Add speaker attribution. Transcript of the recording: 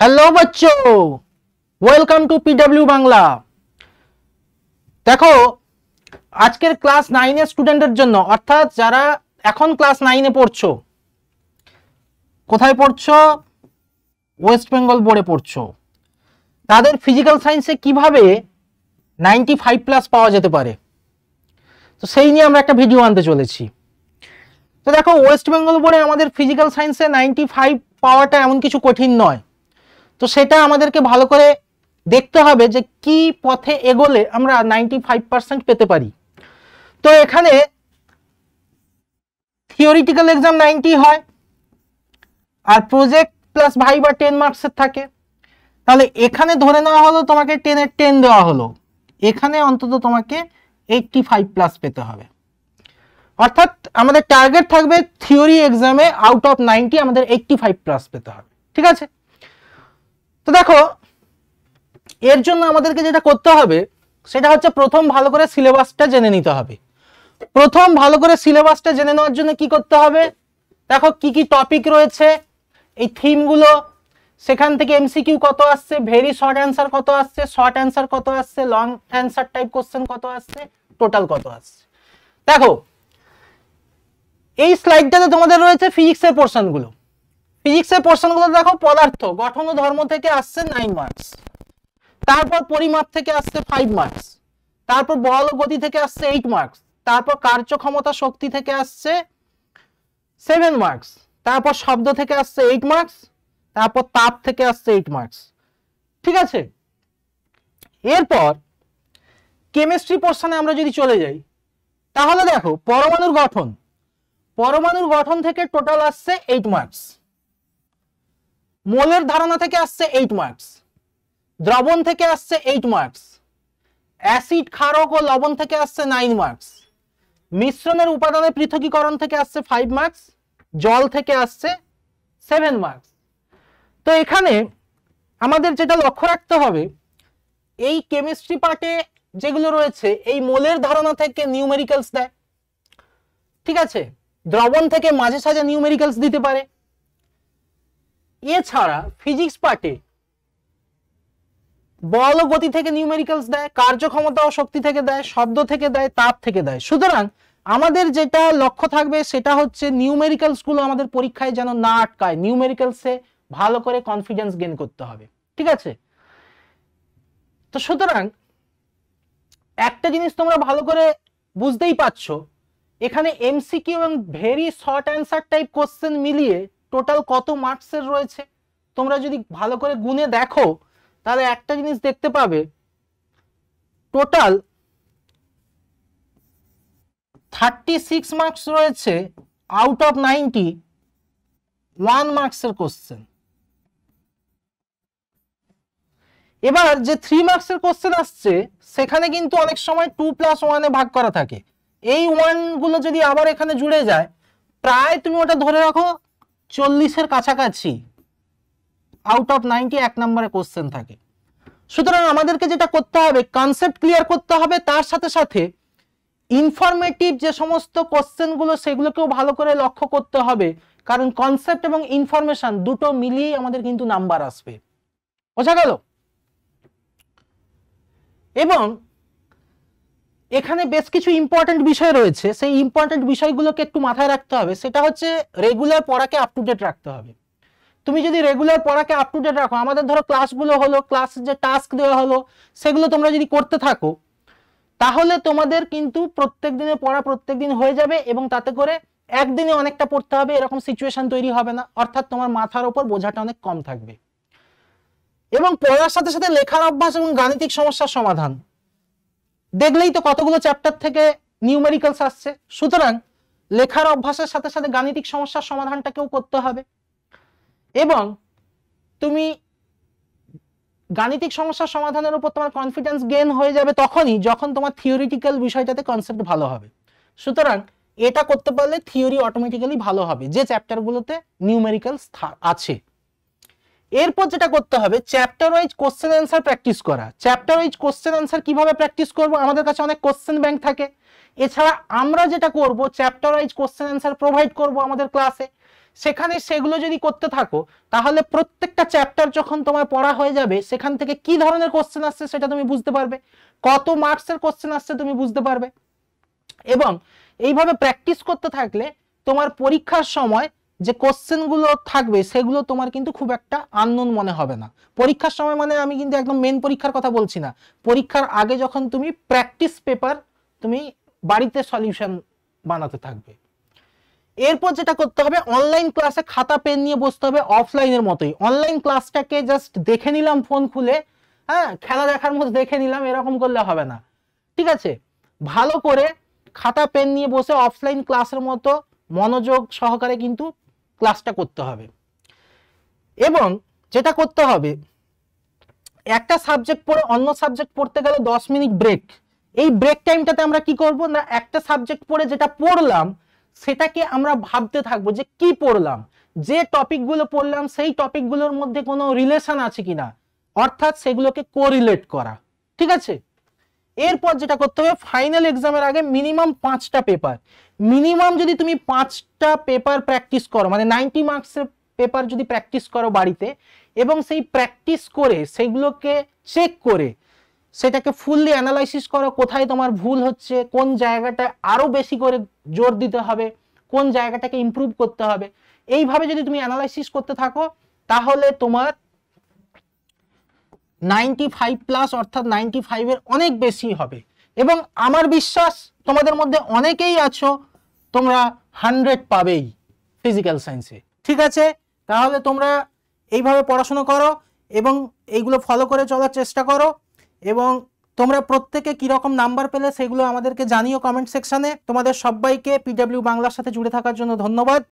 Speaker 1: hello বাচ্চো welcome to PW Bangla দেখো আজকের ক্লাস নাইনের স্টুডেন্টের জন্য অর্থাৎ যারা এখন ক্লাস নাইনে পড়ছো কোথায় পড়ছো ওয়েস্ট বেঙ্গল বোর্ডে পড়ছো তাদের ফিজিক্যাল সায়েন্সে কিভাবে নাইনটি ফাইভ প্লাস পাওয়া যেতে পারে তো সেই নিয়ে আমরা একটা ভিডিও আনতে চলেছি তো দেখো ওয়েস্ট বেঙ্গল বোর্ডে আমাদের ফিজিক্যাল সায়েন্সে নাইনটি ফাইভ পাওয়াটা এমন কিছু কঠিন নয় তো সেটা আমাদেরকে ভালো করে দেখতে হবে যে কি পথে এগোলে আমরা নাইনটি পেতে পারি তো এখানে থিওরিটিক্যাল এক্সাম নাইনটি হয় আর প্রজেক্ট প্লাস ভাই বা টেন মার্কসের থাকে তাহলে এখানে ধরে নেওয়া হলো তোমাকে টেনের টেন দেওয়া হলো এখানে অন্তত তোমাকে এইটটি ফাইভ প্লাস পেতে হবে অর্থাৎ আমাদের টার্গেট থাকবে থিওরি এক্সামে আউট অফ নাইনটি আমাদের এইটটি ফাইভ প্লাস পেতে হবে ঠিক আছে তো দেখো এর জন্য আমাদেরকে যেটা করতে হবে সেটা হচ্ছে প্রথম ভালো করে সিলেবাসটা জেনে নিতে হবে প্রথম ভালো করে সিলেবাসটা জেনে নেওয়ার জন্য কি করতে হবে দেখো কি কি টপিক রয়েছে এই থিমগুলো সেখান থেকে এমসিকিউ কত আসছে ভেরি শর্ট অ্যান্সার কত আসছে শর্ট অ্যান্সার কত আসছে লং অ্যান্সার টাইপ কোশ্চেন কত আসছে টোটাল কত আসছে দেখো এই স্লাইডটাতে তোমাদের রয়েছে ফিজিক্সের পোর্শনগুলো ফিজিক্সের প্রশ্নগুলো দেখো পদার্থ গঠন ও ধর্ম থেকে আসছে নাইন মার্কস তারপর পরিমাপ থেকে আসছে ফাইভ মার্কস তারপর বল গতি থেকে আসছে এইট মার্কস তারপর কার্যক্ষমতা শক্তি থেকে আসছে সেভেন মার্কস তারপর শব্দ থেকে আসছে এইট মার্কস তারপর তাপ থেকে আসছে এইট মার্কস ঠিক আছে এরপর কেমিস্ট্রি পোর্শনে আমরা যদি চলে যাই তাহলে দেখো পরমাণুর গঠন পরমাণুর গঠন থেকে টোটাল আসছে এইট মার্কস মোলের ধারণা থেকে আসছে এইট মার্কস দ্রবণ থেকে আসছে এইট মার্কস অ্যাসিড ক্ষারক ও লবণ থেকে আসছে নাইন মার্কস মিশ্রণের উপাদানের পৃথকীকরণ থেকে আসছে ফাইভ মার্কস জল থেকে আসছে সেভেন মার্কস তো এখানে আমাদের যেটা লক্ষ্য রাখতে হবে এই কেমিস্ট্রি পার্টে যেগুলো রয়েছে এই মোলের ধারণা থেকে নিউমেরিক্যালস দেয় ঠিক আছে দ্রবণ থেকে মাঝে সাঝে নিউমেরিক্যালস দিতে পারে এছাড়া ফিজিক্স পার্টে বল গতি থেকে নিউমেরিক্যালস দেয় কার্যক্ষমতা ও শক্তি থেকে দেয় শব্দ থেকে দেয় তাপ থেকে দেয় সুতরাং আমাদের যেটা লক্ষ্য থাকবে সেটা হচ্ছে গুলো আমাদের পরীক্ষায় যেন না আটকায় নিউমেরিক্যালসে ভালো করে কনফিডেন্স গেন করতে হবে ঠিক আছে তো সুতরাং একটা জিনিস তোমরা ভালো করে বুঝতেই পারছো এখানে এমসিকিউ এবং very short answer type question মিলিয়ে টোটাল কত মার্কসের রয়েছে তোমরা যদি ভালো করে গুনে দেখো তাহলে একটা জিনিস দেখতে পাবে টোটাল থার্টি সিক্স মার্কস রয়েছে আউট অফ নাইনটি ওয়ান মার্কসের কোশ্চেন এবার যে থ্রি মার্কসের কোশ্চেন আসছে সেখানে কিন্তু অনেক সময় টু প্লাস ওয়ানে ভাগ করা থাকে এই ওয়ানগুলো যদি আবার এখানে জুড়ে যায় প্রায় তুমি ওটা ধরে রাখো চল্লিশের কাছাকাছি আউট অফ নাইনটি এক নম্বরে কোশ্চেন থাকে সুতরাং আমাদেরকে যেটা করতে হবে কনসেপ্ট ক্লিয়ার করতে হবে তার সাথে সাথে ইনফরমেটিভ যে সমস্ত কোশ্চেনগুলো সেগুলোকেও ভালো করে লক্ষ্য করতে হবে কারণ কনসেপ্ট এবং ইনফরমেশন দুটো মিলিয়েই আমাদের কিন্তু নাম্বার আসবে বোঝা গেল এবং এখানে বেশ কিছু ইম্পর্টেন্ট বিষয় রয়েছে সেই ইম্পর্টেন্ট বিষয়গুলোকে একটু মাথায় রাখতে হবে সেটা হচ্ছে রেগুলার পড়াকে আপ টু ডেট রাখতে হবে তুমি যদি রেগুলার পড়াকে আপ টু ডেট রাখো আমাদের ধরো ক্লাসগুলো হলো ক্লাস যে টাস্ক দেওয়া হলো সেগুলো তোমরা যদি করতে থাকো তাহলে তোমাদের কিন্তু প্রত্যেক দিনে পড়া প্রত্যেক দিন হয়ে যাবে এবং তাতে করে একদিনে অনেকটা পড়তে হবে এরকম সিচুয়েশন তৈরি হবে না অর্থাৎ তোমার মাথার ওপর বোঝাটা অনেক কম থাকবে এবং পড়ার সাথে সাথে লেখার অভ্যাস এবং গাণিতিক সমস্যার সমাধান দেখলেই তো কতগুলো চ্যাপ্টার থেকে নিউমেরিক্যালস আসছে সুতরাং লেখার অভ্যাসের সাথে সাথে গাণিতিক সমস্যার সমাধানটাকেও করতে হবে এবং তুমি গাণিতিক সমস্যার সমাধানের উপর তোমার কনফিডেন্স গেন হয়ে যাবে তখনই যখন তোমার থিওরিটিক্যাল বিষয়টাতে কনসেপ্ট ভালো হবে সুতরাং এটা করতে পারলে থিওরি অটোমেটিক্যালি ভালো হবে যে চ্যাপ্টারগুলোতে নিউমেরিক্যালস আছে এরপর যেটা করতে হবে chapter wise question answer practice করা চ্যাপ্টার ওয়াইজ কোশ্চেন অ্যান্সার কিভাবে প্র্যাকটিস করব আমাদের কাছে অনেক কোশ্চেন ব্যাংক থাকে এছাড়া আমরা যেটা করব chapter wise question answer provide করব আমাদের ক্লাসে সেখানে সেগুলো যদি করতে থাকো তাহলে প্রত্যেকটা চ্যাপ্টার যখন তোমার পড়া হয়ে যাবে সেখান থেকে কি ধরনের কোশ্চেন আসছে সেটা তুমি বুঝতে পারবে কত মার্কসের কোশ্চেন আসছে তুমি বুঝতে পারবে এবং এইভাবে প্র্যাকটিস করতে থাকলে তোমার পরীক্ষার সময় যে কোশ্চেনগুলো থাকবে সেগুলো তোমার কিন্তু খুব একটা আননোন মনে হবে না পরীক্ষার সময় মানে আমি কিন্তু একদম মেন পরীক্ষার কথা বলছি না পরীক্ষার আগে যখন তুমি প্র্যাকটিস পেপার তুমি বাড়িতে সলিউশন বানাতে থাকবে এরপর যেটা করতে হবে অনলাইন ক্লাসে খাতা পেন নিয়ে বসতে হবে অফলাইনের মতোই অনলাইন ক্লাসটাকে জাস্ট দেখে নিলাম ফোন খুলে হ্যাঁ খেলা দেখার মতো দেখে নিলাম এরকম করলে হবে না ঠিক আছে ভালো করে খাতা পেন নিয়ে বসে অফলাইন ক্লাসের মতো মনোযোগ সহকারে কিন্তু ক্লাসটা করতে হবে এবং যেটা করতে হবে একটা সাবজেক্ট পড়ে অন্য সাবজেক্ট পড়তে গেলে দশ মিনিট ব্রেক এই ব্রেক টাইমটাতে আমরা কি করব না একটা সাবজেক্ট পড়ে যেটা পড়লাম সেটাকে আমরা ভাবতে থাকবো যে কি পড়লাম যে টপিকগুলো পড়লাম সেই টপিকগুলোর মধ্যে কোনো রিলেশন আছে কিনা অর্থাৎ সেগুলোকে কোরিলেট করা ঠিক আছে এরপর যেটা করতে হবে ফাইনাল এক্সামের আগে মিনিমাম পাঁচটা পেপার মিনিমাম যদি তুমি পাঁচটা পেপার প্র্যাকটিস করো মানে নাইনটি মার্কসের পেপার যদি প্র্যাকটিস করো বাড়িতে এবং সেই প্র্যাকটিস করে সেগুলোকে চেক করে সেটাকে ফুললি অ্যানালাইসিস করো কোথায় তোমার ভুল হচ্ছে কোন জায়গাটা আরও বেশি করে জোর দিতে হবে কোন জায়গাটাকে ইম্প্রুভ করতে হবে এইভাবে যদি তুমি অ্যানালাইসিস করতে থাকো তাহলে তোমার নাইনটি ফাইভ প্লাস অর্থাৎ নাইনটি ফাইভের অনেক বেশি হবে এবং আমার বিশ্বাস তোমাদের মধ্যে অনেকেই আছো তোমরা হান্ড্রেড পাবেই ফিজিক্যাল সায়েন্সে ঠিক আছে তাহলে তোমরা এইভাবে পড়াশুনো করো এবং এইগুলো ফলো করে চলার চেষ্টা করো এবং তোমরা প্রত্যেকে কীরকম নাম্বার পেলে সেগুলো আমাদেরকে জানিও কমেন্ট সেকশানে তোমাদের সবাইকে পিডাব্লিউ বাংলার সাথে জুড়ে থাকার জন্য ধন্যবাদ